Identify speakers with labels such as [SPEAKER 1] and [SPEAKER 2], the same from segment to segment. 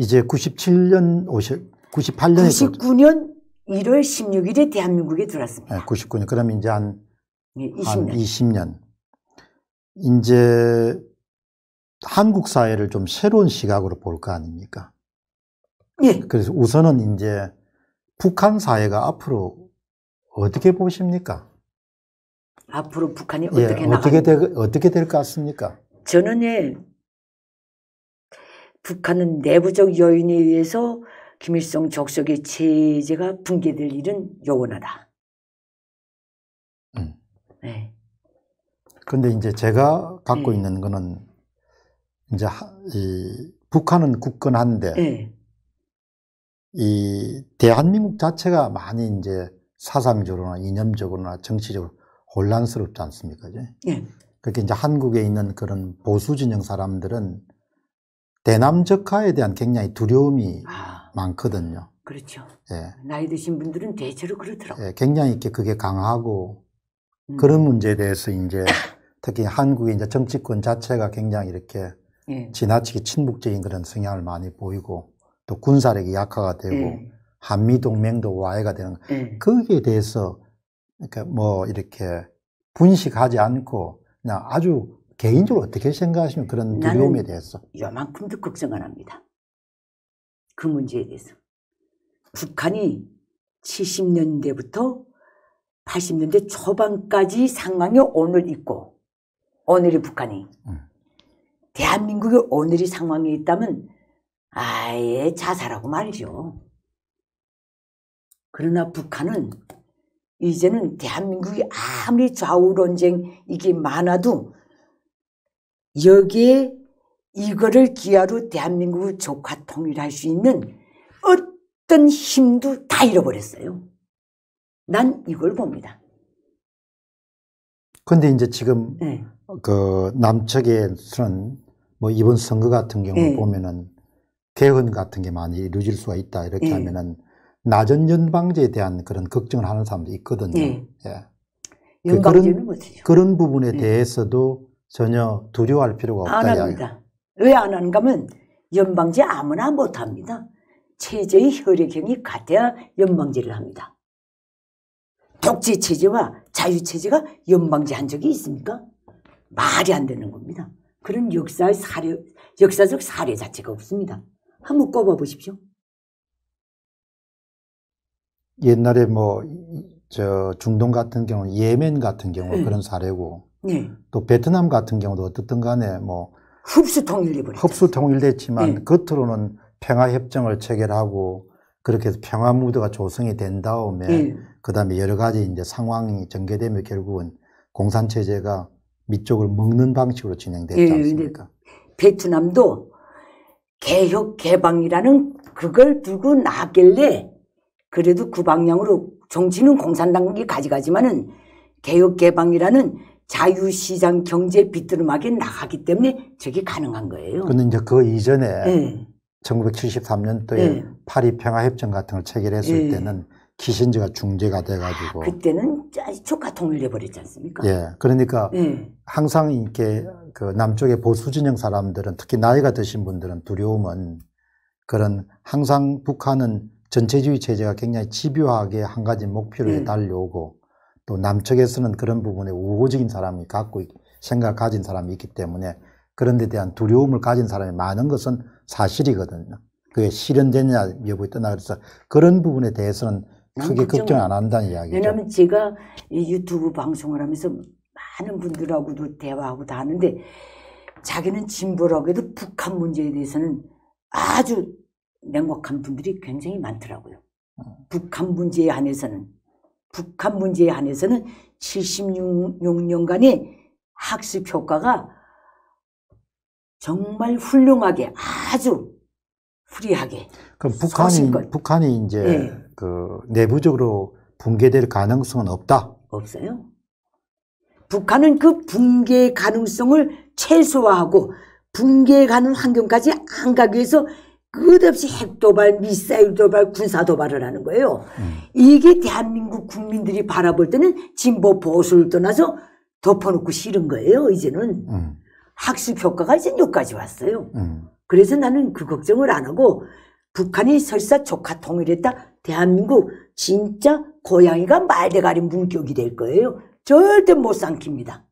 [SPEAKER 1] 이제 97년 오셔 98년에
[SPEAKER 2] 99년 1월 16일에 대한민국에 들어왔습니다.
[SPEAKER 1] 네, 99년. 그럼 이제 한, 20년. 예, 한 20년. 이제 한국 사회를 좀 새로운 시각으로 볼 거 아닙니까? 예. 그래서 우선은 이제 북한 사회가 앞으로 어떻게 보십니까?
[SPEAKER 2] 앞으로 북한이 예, 어떻게 예, 나가
[SPEAKER 1] 어떻게 될 것 같습니까?
[SPEAKER 2] 저는 예, 북한은 내부적 여인에 의해서 김일성 적석의 체제가 붕괴될 일은 요원하다
[SPEAKER 1] 음. 네. 근데 이제 제가 갖고 네. 있는 거는 이제 이 북한은 굳건한데 네. 이 대한민국 자체가 많이 이제 사상적으로나 이념적으로나 정치적으로 혼란스럽지 않습니까? 이제? 네. 그렇게 이제 한국에 있는 그런 보수 진영 사람들은 대남적화에 대한 굉장히 두려움이 아, 많거든요. 그렇죠. 예.
[SPEAKER 2] 나이 드신 분들은 대체로 그렇더라고요.
[SPEAKER 1] 예, 굉장히 이렇게 그게 강하고 음. 그런 문제에 대해서 이제 특히 한국의 이제 정치권 자체가 굉장히 이렇게 예. 지나치게 친북적인 그런 성향을 많이 보이고 또 군사력이 약화가 되고 예. 한미 동맹도 와해가 되는 예. 거기에 대해서 그러니까 뭐 이렇게 분식하지 않고 그냥 아주 개인적으로 어떻게 생각하시면 그런 두려움에 대해서?
[SPEAKER 2] 이만큼도 걱정 안 합니다. 그 문제에 대해서. 북한이 70년대부터 80년대 초반까지 상황이 오늘 있고, 오늘의 북한이. 음. 대한민국의 오늘의 상황에 있다면 아예 자살하고 말죠. 그러나 북한은 이제는 대한민국이 아무리 좌우 논쟁 이게 많아도 여기에 이거를 기아로 대한민국조카 통일할 수 있는 어떤 힘도 다 잃어버렸어요. 난 이걸 봅니다.
[SPEAKER 1] 근데 이제 지금 네. 그 남측에서는 뭐 이번 선거 같은 경우 네. 보면은 개헌 같은 게 많이 이루어질 수가 있다 이렇게 네. 하면은 낮은 연방제에 대한 그런 걱정을 하는 사람도 있거든요. 네. 예. 그 연방제는 그 그런, 그런 부분에 네. 대해서도 전혀 두려워할 필요가 없다. 안 합니다.
[SPEAKER 2] 왜 안 하는가 하면 연방제 아무나 못합니다. 체제의 혈액형이 같아야 연방제를 합니다. 독재 체제와 자유 체제가 연방제 한 적이 있습니까? 말이 안 되는 겁니다. 그런 역사의 사례, 역사적 사례 자체가 없습니다. 한번 꼽아 보십시오.
[SPEAKER 1] 옛날에 뭐 저 중동 같은 경우, 예멘 같은 경우 네. 그런 사례고 네. 또 베트남 같은 경우도 어떻든 간에 뭐
[SPEAKER 2] 흡수 통일이고
[SPEAKER 1] 흡수 통일됐지만 네. 예. 겉으로는 평화 협정을 체결하고 그렇게 해서 평화 무드가 조성이 된 다음에 네. 그다음에 여러 가지 이제 상황이 전개되면 결국은 공산 체제가 밑쪽을 먹는 방식으로 진행됐지
[SPEAKER 2] 네. 않습니까? 베트남도 개혁 개방이라는 그걸 두고 나길래 그래도 그 방향으로 정치는 공산당이 가져가지만은 개혁 개방이라는 자유시장 경제 비스름하게 나가기 때문에 저게 가능한 거예요. 근데 이제
[SPEAKER 1] 그 이전에 네. 예. 1973년도에 네. 예. 파리 평화협정 같은 걸 체결했을 네. 때는 키신저가 중재가 돼가지고 아,
[SPEAKER 2] 그때는 초가통일돼버렸지 않습니까? 예,
[SPEAKER 1] 그러니까 네. 항상 이렇게 그 남쪽의 보수 진영 사람들은 특히 나이가 드신 분들은 두려움은 그런 항상 북한은 전체주의 체제가 굉장히 집요하게 한 가지 목표를 달려오고 또남쪽에서는 그런 부분에 우호적인 사람이 갖고 생각을 가진 사람이 있기 때문에 그런 데 대한 두려움을 가진 사람이 많은 것은 사실이거든요. 그게 실현되냐 여부에 떠나 그래서 그런 부분에 대해서는 크게 걱정 안 한다는 이야기죠.
[SPEAKER 2] 왜냐하면 제가 이 유튜브 방송을 하면서 많은 분들하고도 대화하고 다 하는데 자기는 진보라고 해도 북한 문제에 대해서는 아주 냉혹한 분들이 굉장히 많더라고요. 음. 북한 문제에 한해서는. 북한 문제에 한해서는 76년간의 학습 효과가 정말 훌륭하게 아주 후리하게.
[SPEAKER 1] 그럼 북한이 북한이 이제 네. 그 내부적으로 붕괴될 가능성은 없다. 없어요.
[SPEAKER 2] 북한은 그 붕괴 가능성을 최소화하고 붕괴 가는 환경까지 안 가기 위해서 끝없이 핵도발, 미사일 도발, 군사 도발을 하는 거예요. 음. 이게 대한민국 국민들이 바라볼 때는 진보 보수를 떠나서 덮어놓고 싫은 거예요. 이제는 음. 학습 효과가 이제 여기까지 왔어요. 음. 그래서 나는 그 걱정을 안 하고 북한이 설사 조카 통일했다. 대한민국 진짜 고양이가 말대가리 물격이 될 거예요. 절대 못 삼킵니다.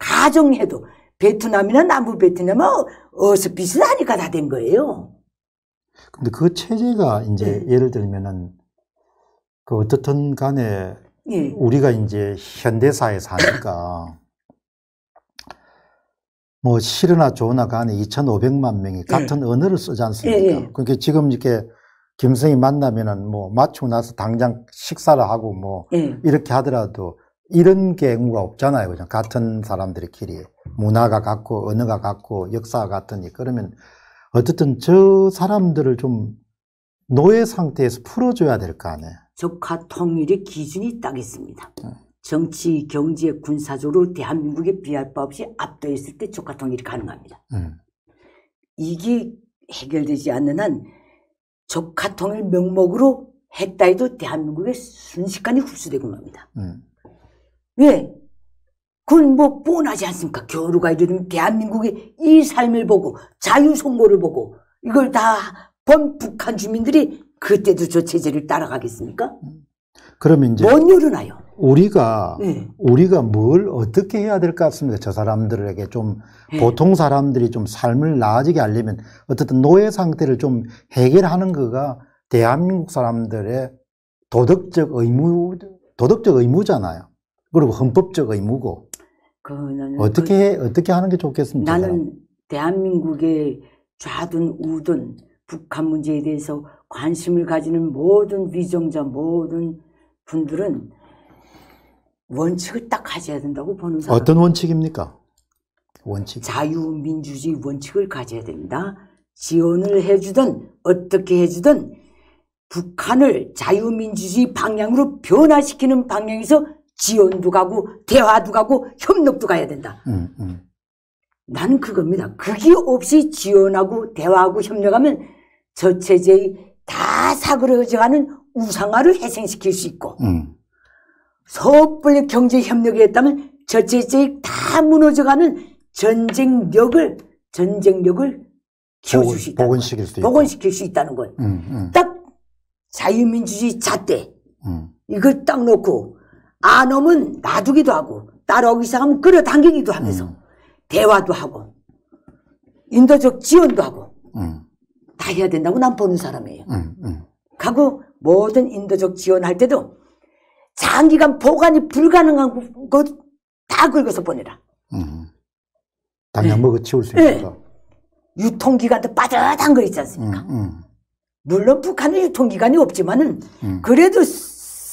[SPEAKER 2] 가정해도 베트남이나 남부 베트남은 어서피스 하니까 다 된 거예요.
[SPEAKER 1] 근데 그 체제가 이제 네. 예를 들면은 그 어떻든 간에
[SPEAKER 3] 네. 우리가
[SPEAKER 1] 이제 현대사에 사니까 뭐 싫으나 좋으나 간에 2,500만 명이 네. 같은 네. 언어를 쓰지 않습니까? 예, 예. 그러니까 지금 이렇게 김성이 만나면은 뭐 맞추고 나서 당장 식사를 하고 뭐 이렇게 하더라도 이런 경우가 없잖아요. 그냥 같은 사람들끼리 문화가 같고 언어가 같고 역사가 같으니 그러면 어쨌든 저 사람들을 좀 노예 상태에서 풀어줘야 될 거 아니에요.
[SPEAKER 2] 적화 통일의 기준이 딱 있습니다. 네. 정치, 경제, 군사적으로 대한민국에 비할 바 없이 압도해 있을 때 적화 통일이 가능합니다. 네. 이게 해결되지 않는 한 적화 통일 명목으로 했다 해도 대한민국에 순식간에 흡수되고 맙니다. 네. 왜? 그건 뭐 뻔하지 않습니까? 교류가 이런 대한민국이이 삶을 보고 자유선고를 보고 이걸 다 본 북한 주민들이 그때도 저 체제를 따라가겠습니까?
[SPEAKER 1] 그러면 이제 뭔 열어나요? 우리가 네. 우리가 뭘 어떻게 해야 될 것같습니까저 사람들에게 좀 네. 보통 사람들이 좀 삶을 나아지게 하려면 어쨌든 노예 상태를 좀 해결하는 거가 대한민국 사람들의 도덕적 의무 도덕적 의무잖아요. 그리고 헌법적 의무고
[SPEAKER 3] 그거는
[SPEAKER 2] 어떻게
[SPEAKER 1] 해, 그 어떻게 하는 게 좋겠습니까?
[SPEAKER 2] 나는 대한민국의 좌든 우든 북한 문제에 대해서 관심을 가지는 모든 위정자 모든 분들은 원칙을 딱 가져야 된다고 보는 사람. 어떤
[SPEAKER 1] 원칙입니까? 원칙.
[SPEAKER 2] 자유민주주의 원칙을 가져야 됩니다. 지원을 해주든 어떻게 해주든 북한을 자유민주주의 방향으로 변화시키는 방향에서 지원도 가고 대화도 가고 협력도 가야 된다. 음, 음. 그겁니다. 그게 없이 지원하고 대화하고 협력하면 저 체제의 다 사그러져가는 우상화를 해생시킬 수 있고 음. 섣불리 경제 협력이 했다면 저 체제의 다 무너져가는 전쟁력을 전쟁력을
[SPEAKER 1] 키워줄 수 복원시킬 수 있다. 복원시킬
[SPEAKER 2] 수 있다는 거예요. 음, 음. 딱 자유민주주의 잣대 음. 이걸 딱 놓고 안 오면 놔두기도 하고 따라오기 시작하면 끌어당기기도 하면서 음. 대화도 하고 인도적 지원도 하고 음. 다 해야 된다고 난 보는 사람이에요. 음, 하고 음. 모든 인도적 지원할 때도 장기간 보관이 불가능한 것 다 긁어서 보내라.
[SPEAKER 3] 음.
[SPEAKER 1] 당장 네. 먹어 치울 수 네. 있어니
[SPEAKER 2] 유통기간도 빠듯한 거 있지 않습니까? 음, 물론 북한은 유통기간이 없지만은 그래도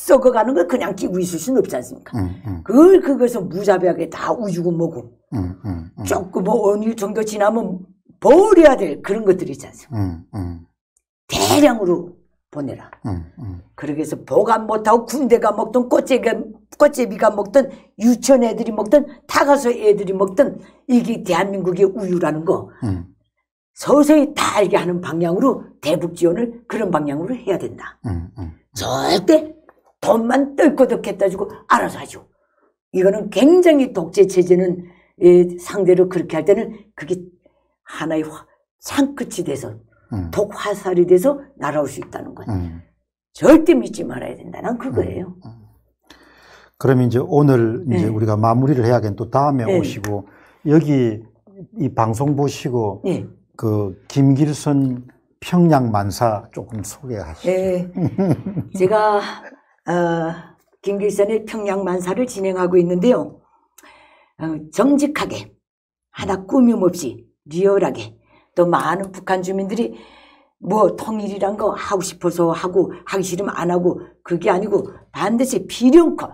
[SPEAKER 2] 썩어가는 걸 그냥 끼고 있을 수는 없지 않습니까? 음, 음. 그걸 그것을 무자비하게 다 우주고 먹고 음, 음, 음, 조금 뭐 어느 정도 지나면 버려야 될 그런 것들이 있지
[SPEAKER 3] 않습니까? 음,
[SPEAKER 2] 대량으로 보내라. 그러게해서 보관 못하고 군대가 먹든 꽃제비가, 꽃제비가 먹든 유치원 애들이 먹든 타가서 애들이 먹든 이게 대한민국의 우유라는 거 서서히 다 알게 하는 방향으로 대북 지원을 그런 방향으로 해야 된다. 절대 돈만 뜰거덕 다주고 알아서 하죠. 이거는 굉장히 독재 체제는 예, 상대로 그렇게 할 때는 그게 하나의 화, 창끝이 돼서 음. 독화살이 돼서 날아올 수 있다는 거예요. 음. 절대 믿지 말아야 된다는 그거예요. 음, 음.
[SPEAKER 1] 그럼 이제 오늘 이제 네. 우리가 마무리를 해야겠는 또 다음에 네. 오시고 여기 이 방송 보시고 네. 그 김길선 평양 만사 조금 소개하시죠.
[SPEAKER 2] 네. 제가 어, 김길선의 평양만사를 진행하고 있는데요. 어, 정직하게 하나 꾸밈 없이 리얼하게 또 많은 북한 주민들이 뭐 통일이란 거 하고 싶어서 하고 하기 싫으면 안 하고 그게 아니고 반드시 비령컷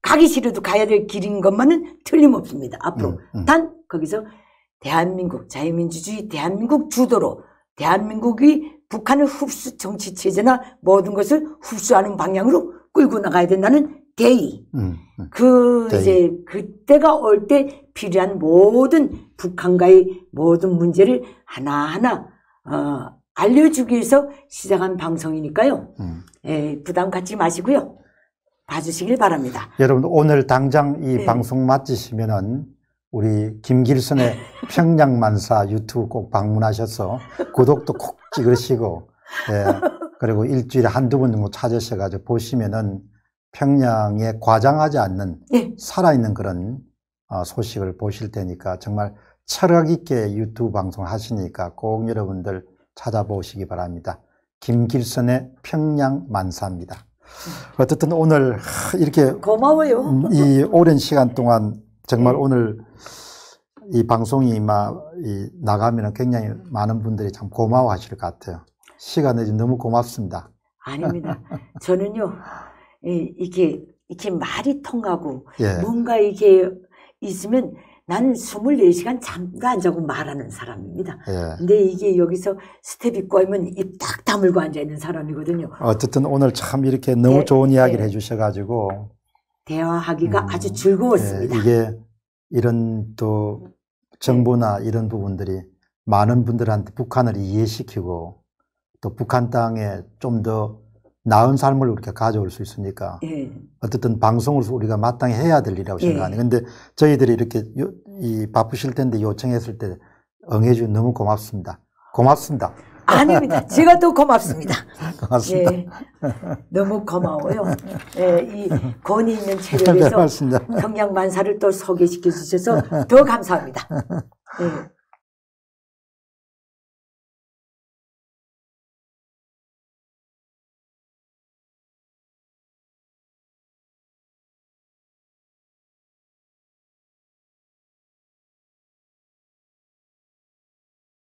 [SPEAKER 2] 가기 싫어도 가야 될 길인 것만은 틀림없습니다. 앞으로 음, 음. 단 거기서 대한민국 자유민주주의 대한민국 주도로 대한민국이 북한의 흡수 정치 체제나 모든 것을 흡수하는 방향으로 끌고 나가야 된다는 대의. 음, 음. 그 데이. 이제 그때가 올 때 필요한 모든 북한과의 모든 문제를 하나하나 어, 알려주기 위해서 시작한 방송이니까요. 음. 에, 예, 부담 갖지 마시고요. 봐주시길 바랍니다.
[SPEAKER 1] 여러분 오늘 당장 이 네. 방송 마치시면은 우리 김길선의 평양만사 유튜브 꼭 방문하셔서 구독도 콕 찍으시고 예, 그리고 일주일에 한두 번 정도 찾으셔가지고 보시면은 평양에 과장하지 않는 예. 살아있는 그런 어, 소식을 보실 테니까 정말 철학 있게 유튜브 방송 하시니까 꼭 여러분들 찾아보시기 바랍니다. 김길선의 평양 만사입니다. 음. 어쨌든 오늘 이렇게 고마워요. 음, 이 오랜 시간 동안 정말 네. 오늘 이 방송이 막 나가면 굉장히 많은 분들이 참 고마워하실 것 같아요. 시간 내주 너무 고맙습니다.
[SPEAKER 2] 아닙니다. 저는요, 이게, 이렇게 말이 통하고, 예. 뭔가 이게 있으면 난 24시간 잠도 안 자고 말하는 사람입니다. 예. 근데 이게 여기서 스텝이 꼬이면 입 딱 다물고 앉아있는 사람이거든요.
[SPEAKER 1] 어쨌든 오늘 참 이렇게 너무 예. 좋은 이야기를 네. 해주셔가지고.
[SPEAKER 2] 대화하기가 음, 아주 즐거웠습니다. 예,
[SPEAKER 1] 이게 이런 또 정부나 네. 이런 부분들이 많은 분들한테 북한을 이해시키고 또 북한 땅에 좀 더 나은 삶을 우리가 가져올 수 있으니까 예. 어쨌든 방송을 우리가 마땅히 해야 될 일이라고 예. 생각하는 근데 저희들이 이렇게 요, 이 바쁘실 텐데 요청했을 때 응해 주셔서 너무 고맙습니다. 고맙습니다.
[SPEAKER 2] 아닙니다. 제가 또 고맙습니다. 고맙습니다. 예, 너무 고마워요. 예, 이 권위 있는 체력에서 네,
[SPEAKER 3] 경량만사를 또 소개시켜 주셔서 더 감사합니다. 예.